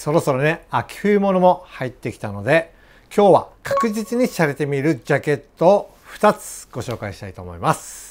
そろそろね、秋冬物も入ってきたので、今日は確実に洒落てみるジャケットを2つご紹介したいと思います。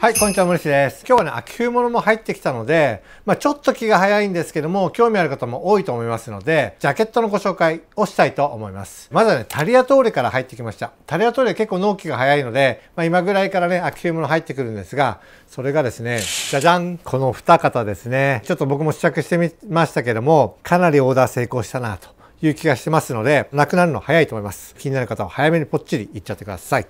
はい、こんにちは、森市です。今日はね、秋冬物も入ってきたので、まあ、ちょっと気が早いんですけども、興味ある方も多いと思いますので、ジャケットのご紹介をしたいと思います。まずはね、タリアトーレから入ってきました。タリアトーレ結構納期が早いので、まあ、今ぐらいからね、秋冬物入ってくるんですが、それがですね、じゃじゃんこの二方ですね。ちょっと僕も試着してみましたけども、かなりオーダー成功したなという気がしてますので、なくなるの早いと思います。気になる方は早めにぽっちりいっちゃってください。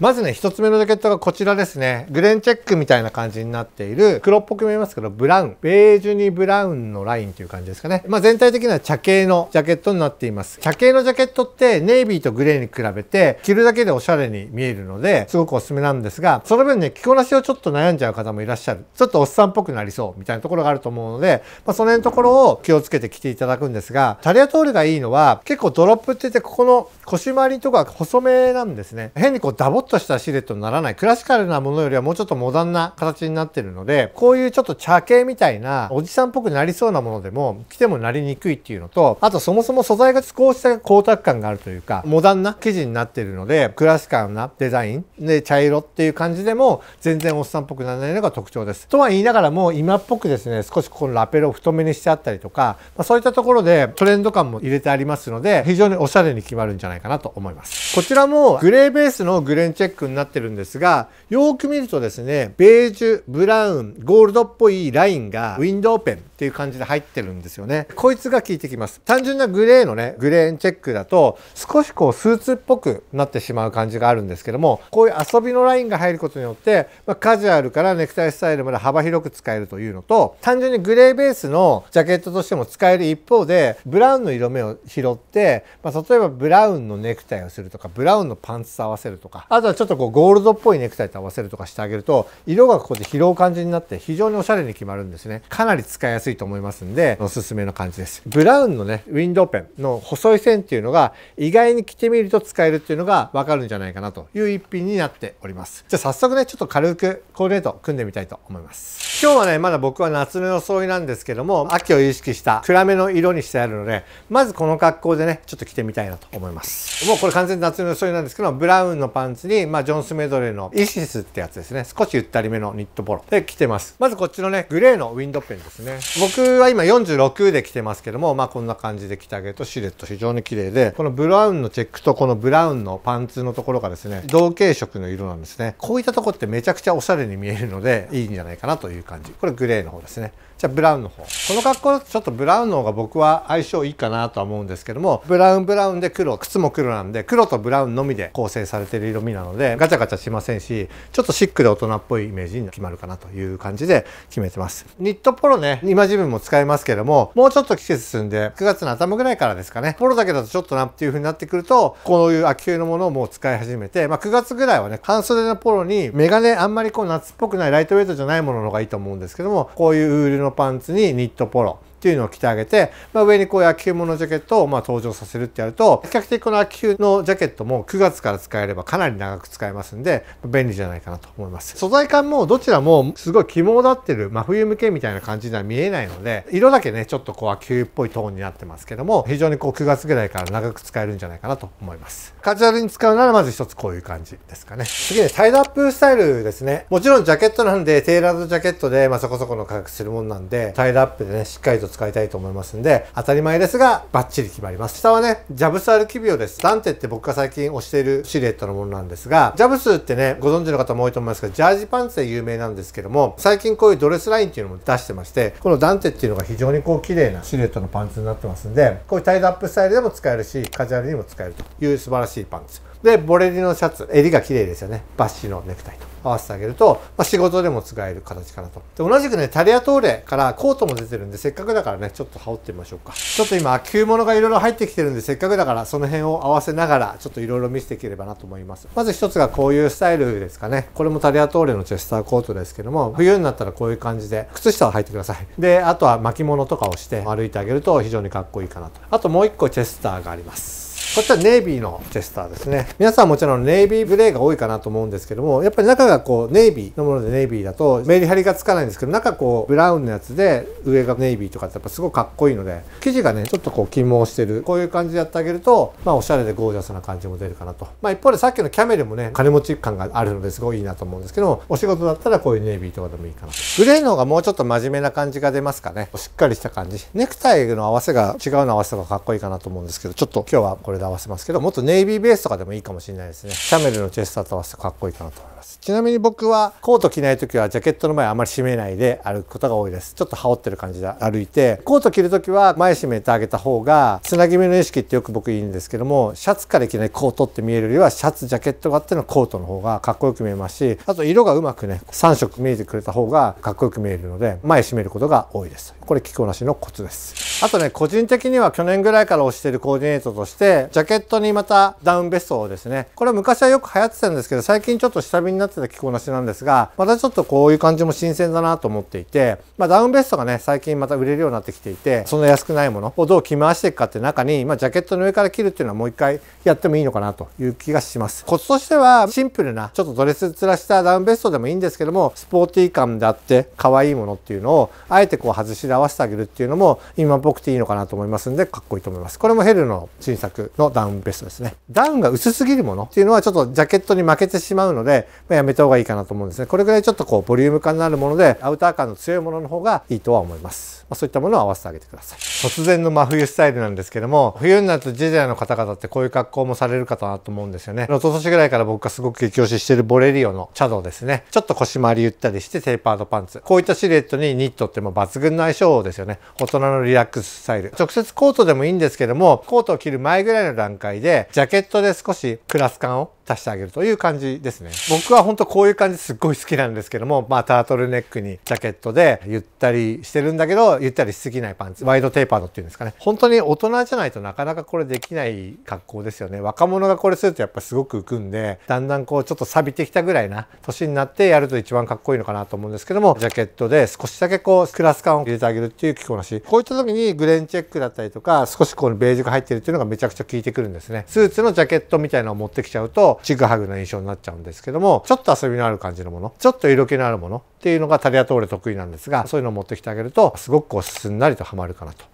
まずね1つ目のジャケットがこちらですねグレンチェックみたいな感じになっている黒っぽく見えますけどブラウンベージュにブラウンのラインという感じですかね、まあ、全体的には茶系のジャケットになっています茶系のジャケットってネイビーとグレーに比べて着るだけでおしゃれに見えるのですごくおすすめなんですがその分ね着こなしをちょっと悩んじゃう方もいらっしゃるちょっとおっさんっぽくなりそうみたいなところがあると思うので、まあ、その辺のところを気をつけて着ていただくんですがタリアトールがいいのは結構ドロップって言ってここの腰回りとか細めなんですね変にこうダボっとしたシルエットにならないクラシカルなものよりはもうちょっとモダンな形になってるのでこういうちょっと茶系みたいなおじさんっぽくなりそうなものでも着てもなりにくいっていうのとあとそもそも素材が少しだけ光沢感があるというかモダンな生地になってるのでクラシカルなデザインで茶色っていう感じでも全然おっさんっぽくならないのが特徴です。とは言いながらも今っぽくですね少しこのラペルを太めにしてあったりとか、まあ、そういったところでトレンド感も入れてありますので非常におしゃれに決まるんじゃないかなと思います。こちらもグレーベースのグレンチェックになってるんですが、よく見るとですね、ベージュ、ブラウン、ゴールドっぽいラインがウィンドウペンっていう感じで入ってるんですよねこいつが効いてきます単純なグレーのねグレーンチェックだと少しこうスーツっぽくなってしまう感じがあるんですけどもこういう遊びのラインが入ることによって、まあ、カジュアルからネクタイスタイルまで幅広く使えるというのと単純にグレーベースのジャケットとしても使える一方でブラウンの色目を拾って、まあ、例えばブラウンのネクタイをするとかブラウンのパンツと合わせるとかあとはちょっとこうゴールドっぽいネクタイと合わせるとかしてあげると色がここで拾う感じになって非常におしゃれに決まるんですねかなり使いやすいすいと思いますんで、おすすめの感じです。ブラウンのね、ウィンドウペンの細い線っていうのが、意外に着てみると使えるっていうのがわかるんじゃないかなという一品になっております。じゃあ早速ね、ちょっと軽くコーディネート組んでみたいと思います。今日はね、まだ僕は夏の装いなんですけども、秋を意識した暗めの色にしてあるので、まずこの格好でね、ちょっと着てみたいなと思います。もうこれ完全に夏の装いなんですけど、ブラウンのパンツに、まあ、ジョンスメドレーのイシスってやつですね。少しゆったりめのニットポロで着てます。まずこっちのね、グレーのウィンドペンですね。僕は今46で着てますけども、まあ、こんな感じで着てあげるとシルエット非常に綺麗で、このブラウンのチェックとこのブラウンのパンツのところがですね、同系色の色なんですね。こういったとこってめちゃくちゃおしゃれに見えるので、いいんじゃないかなという感じこれグレーの方ですねじゃあブラウンの方この格好だとちょっとブラウンの方が僕は相性いいかなとは思うんですけどもブラウンブラウンで黒靴も黒なんで黒とブラウンのみで構成されてる色味なのでガチャガチャしませんしちょっとシックで大人っぽいイメージに決まるかなという感じで決めてますニットポロね今自分も使いますけどももうちょっと季節進んで9月の頭ぐらいからですかねポロだけだとちょっとなっていう風になってくるとこういう秋冬のものをもう使い始めてまあ、9月ぐらいはね半袖のポロにメガネあんまりこう夏っぽくないライトウェイトじゃないものの方がいいと思うんですけどもこういうウールののパンツにニットポロっていうのを着てあげて、まあ、上にこう野球ものジャケットをま登場させるってやると、比較的この野球のジャケットも9月から使えればかなり長く使えますんで、便利じゃないかなと思います。素材感もどちらもすごい肝立ってる真冬向けみたいな感じには見えないので、色だけね、ちょっとこう秋球っぽいトーンになってますけども、非常にこう9月ぐらいから長く使えるんじゃないかなと思います。カジュアルに使うならまず一つこういう感じですかね。次ね、タイドアップスタイルですね。もちろんジャケットなんで、テーラードジャケットで、まあ、そこそこの価格するもんなんで、タイドアップでね、しっかりと使いたいと思いますんで、当たり前ですが、バッチリ決まります。下はね、ジャブスアルキビオです。ダンテって僕が最近推しているシルエットのものなんですが、ジャブスってね、ご存知の方も多いと思いますが、ジャージパンツで有名なんですけども、最近こういうドレスラインっていうのも出してまして、このダンテっていうのが非常にこう綺麗なシルエットのパンツになってますんで、こういうタイドアップスタイルでも使えるし、カジュアルにも使えるという素晴らしいパンツ。で、ボレリのシャツ、襟が綺麗ですよね。バッシュのネクタイと。合わせてあげると、まあ、仕事でも使える形かなと。で、同じくね、タリアトーレからコートも出てるんで、せっかくだからね、ちょっと羽織ってみましょうか。ちょっと今、旧物がいろいろ入ってきてるんで、せっかくだから、その辺を合わせながら、ちょっといろいろ見せていければなと思います。まず一つがこういうスタイルですかね。これもタリアトーレのチェスターコートですけども、冬になったらこういう感じで、靴下を履いてください。で、あとは巻物とかをして歩いてあげると非常にかっこいいかなと。あともう一個チェスターがあります。こっちはネイビーのチェスターですね。皆さんもちろんネイビーグレーが多いかなと思うんですけども、やっぱり中がこうネイビーのものでネイビーだとメリハリがつかないんですけど、中こうブラウンのやつで上がネイビーとかってやっぱすごくかっこいいので、生地がね、ちょっとこう起毛してる、こういう感じでやってあげると、まあおしゃれでゴージャスな感じも出るかなと。まあ一方でさっきのキャメルもね、金持ち感があるのですごいいいなと思うんですけどお仕事だったらこういうネイビーとかでもいいかなと。グレーの方がもうちょっと真面目な感じが出ますかね。しっかりした感じ。ネクタイの合わせが違うの合わせとかかっこいいかなと思うんですけど、ちょっと今日はこれで合わせますけどもっとネイビーベースとかでもいいかもしれないですねシャメルのチェスターと合わせてかっこいいかなと思いますちなみに僕はコート着ない時はジャケットの前あまり締めないで歩くことが多いですちょっと羽織ってる感じで歩いてコート着る時は前閉めてあげた方がつなぎ目の意識ってよく僕言うんですけどもシャツからいきなりコートって見えるよりはシャツジャケットがあってのコートの方がかっこよく見えますしあと色がうまくね3色見えてくれた方がかっこよく見えるので前閉めることが多いですこれ着こなしのコツですあとね個人的には去年ぐらいから推してるコーディネートとしてジャケットにまたダウンベストをですねこれ昔はよく流行ってたんですけど最近ちょっと下火になってた着こなしなんですがまたちょっとこういう感じも新鮮だなと思っていて、まあ、ダウンベストがね最近また売れるようになってきていてそんな安くないものをどう着回していくかって中に、まあ、ジャケットの上から切るっていうのはもう一回やってもいいのかなという気がしますコツとしてはシンプルなちょっとドレスずらしたダウンベストでもいいんですけどもスポーティー感であって可愛いものっていうのをあえてこう外しで合わせてあげるっていうのも今僕僕くていいのかなと思いますんで、かっこいいと思います。これもヘルの新作のダウンベストですね。ダウンが薄すぎるものっていうのはちょっとジャケットに負けてしまうので、まあ、やめた方がいいかなと思うんですね。これぐらいちょっとこうボリューム感のあるもので、アウター感の強いものの方がいいとは思います。まあ、そういったものを合わせてあげてください。突然の真冬スタイルなんですけども、冬になるとジェジャーの方々ってこういう格好もされるかなと思うんですよね。一昨年ぐらいから僕がすごく激推ししてるボレリオのチャドですね。ちょっと腰回りゆったりしてテーパードパンツ。こういったシルエットにニットっても抜群の相性ですよね。大人のリラックススタイル。直接コートでもいいんですけども、コートを着る前ぐらいの段階で、ジャケットで少しクラス感を足してあげるという感じですね。僕は本当こういう感じすっごい好きなんですけども、まあタートルネックにジャケットでゆったりしてるんだけど、ゆったりしすぎないパンツ、ワイドテーパードっていうんですかね。本当に大人じゃないとなかなかこれできない格好ですよね。若者がこれするとやっぱすごく浮くんで、だんだんこうちょっと錆びてきたぐらいな年になってやると一番かっこいいのかなと思うんですけども、ジャケットで少しだけこうクラス感を入れてあげるっていう着こなし。こういった時にグレンチェックだったりとか、少しこうベージュが入ってるっていうのがめちゃくちゃ効いてくるんですね。スーツのジャケットみたいなのを持ってきちゃうと、ちぐはぐな印象になっちゃうんですけどもちょっと遊びのある感じのものちょっと色気のあるものっていうのがタリアトーレ得意なんですがそういうのを持ってきてあげるとすごくこうすんなりとはまるかなと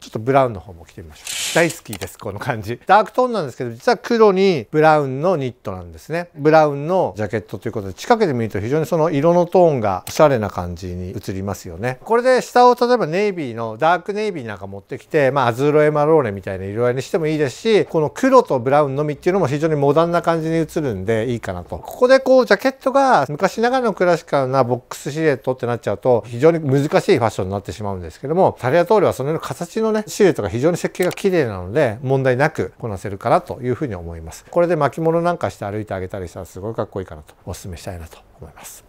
ちょっとブラウンの方も着てみましょう。大好きですこの感じダークトーンなんですけど実は黒にブラウンのニットなんですねブラウンのジャケットということで近くで見ると非常にその色のトーンがおしゃれな感じに映りますよねこれで下を例えばネイビーのダークネイビーなんか持ってきてまあアズーロエマローレみたいな色合いにしてもいいですしこの黒とブラウンのみっていうのも非常にモダンな感じに映るんでいいかなとここでこうジャケットが昔ながらのクラシカルなボックスシルエットってなっちゃうと非常に難しいファッションになってしまうんですけどもタリアトーレはそのような形のねシルエットが非常に設計が綺麗生なので問題なくこなせるかなというふうに思いますこれで巻物なんかして歩いてあげたりしたらすごいかっこいいかなとお勧めしたいなと思います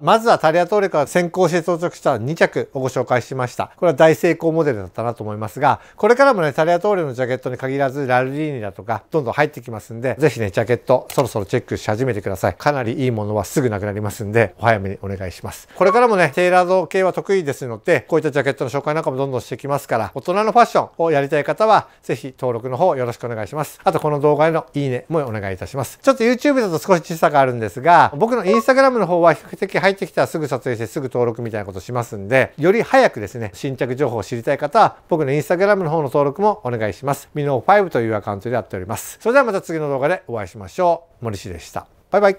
まずはタリアトーレから先行して到着した2着をご紹介しました。これは大成功モデルだったなと思いますが、これからもね、タリアトーレのジャケットに限らず、ラルリーニだとか、どんどん入ってきますんで、ぜひね、ジャケット、そろそろチェックし始めてください。かなりいいものはすぐなくなりますんで、お早めにお願いします。これからもね、テイラード系は得意ですので、こういったジャケットの紹介なんかもどんどんしてきますから、大人のファッションをやりたい方は、ぜひ登録の方よろしくお願いします。あと、この動画へのいいねもお願いいたします。ちょっと YouTube だと少し小さくあるんですが、僕の Instagram の方は比較的入ってきたらすぐ撮影してすぐ登録みたいなことしますんで、より早くですね、新着情報を知りたい方は、僕の instagram の方の登録もお願いします。ミノー5というアカウントでやっております。それではまた次の動画でお会いしましょう。森氏でした。バイバイ。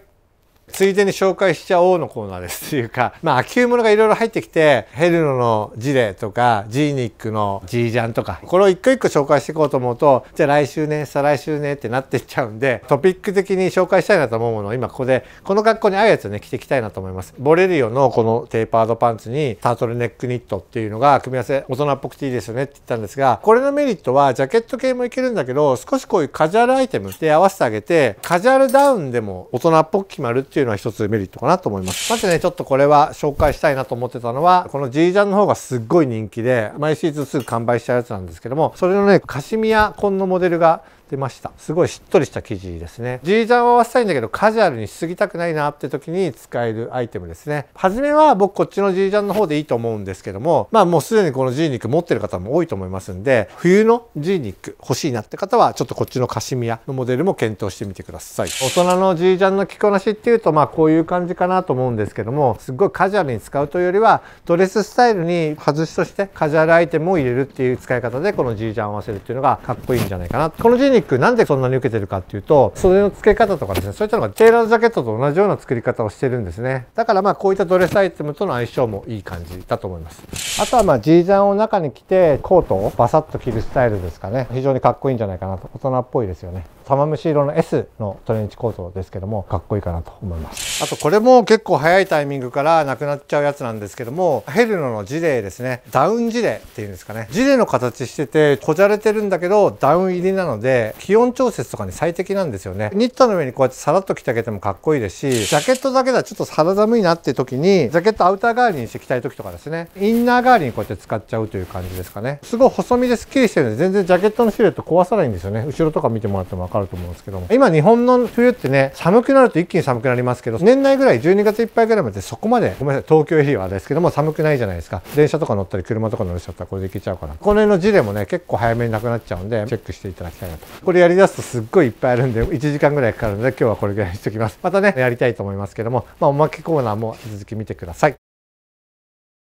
ついでに紹介しちゃおうのコーナーですていうか、まあ、秋物がいろいろ入ってきて、ヘルノのジレとか、ジーニックのジージャンとか、これを一個一個紹介していこうと思うと、じゃあ来週ね、再来週ねってなってっちゃうんで、トピック的に紹介したいなと思うものを今ここで、この格好に合うやつをね、着ていきたいなと思います。ボレリオのこのテーパードパンツに、タートルネックニットっていうのが組み合わせ、大人っぽくていいですよねって言ったんですが、これのメリットは、ジャケット系もいけるんだけど、少しこういうカジュアルアイテムで合わせてあげて、カジュアルダウンでも大人っぽく決まるっていうっていうのは一つメリットかなと思いますまずねちょっとこれは紹介したいなと思ってたのはこの G ジャンの方がすっごい人気で毎シーズンすぐ完売したやつなんですけどもそれのねカシミヤ紺のモデルが出ましたすごいしっとりした生地ですねージャンを合わせたいんだけどカジュアルにしすぎたくないなって時に使えるアイテムですね初めは僕こっちのージャンの方でいいと思うんですけどもまあもうすでにこのジーニック持ってる方も多いと思いますんで冬のジーニック欲しいなって方はちょっとこっちのカシミヤのモデルも検討してみてください大人のージャンの着こなしっていうとまあこういう感じかなと思うんですけどもすっごいカジュアルに使うというよりはドレススタイルに外しとしてカジュアルアイテムを入れるっていう使い方でこのージャン合わせるっていうのがかっこいいんじゃないかなこのニックなんでそんなに受けてるかっていうと袖の付け方とかですねそういったのがテーラージャケットと同じような作り方をしてるんですねだからまあこういったドレスアイテムとの相性もいい感じだと思いますあとはまあ G ジャンを中に着てコートをバサッと着るスタイルですかね非常にかっこいいんじゃないかなと大人っぽいですよね玉虫色の S のトレンチコートですけどもかっこいいかなと思いますあとこれも結構早いタイミングからなくなっちゃうやつなんですけどもヘルノのジレですねダウンジレっていうんですかねジレの形しててこじゃれてるんだけどダウン入りなので気温調節とかに最適なんですよねニットの上にこうやってさらっと着てあげてもかっこいいですしジャケットだけではちょっと肌寒いなっていう時にジャケットアウター代わりにして着たい時とかですねインナー代わりにこうやって使っちゃうという感じですかねすごい細身ですっきりしてるんで全然ジャケットのシルエット壊さないんですよね後ろとか見てもらっても分かるかると思うんですけども今日本の冬ってね寒くなると一気に寒くなりますけど年内ぐらい12月いっぱいぐらいまでそこまでごめんなさい東京エリアはですけども寒くないじゃないですか電車とか乗ったり車とか乗れちゃったらこれでいけちゃうかなこの辺の事例もね結構早めになくなっちゃうんでチェックしていただきたいなとこれやりだすとすっごいいっぱいあるんで1時間ぐらいかかるので今日はこれぐらいにしときますまたねやりたいと思いますけども、まあ、おまけコーナーも引き続き見てください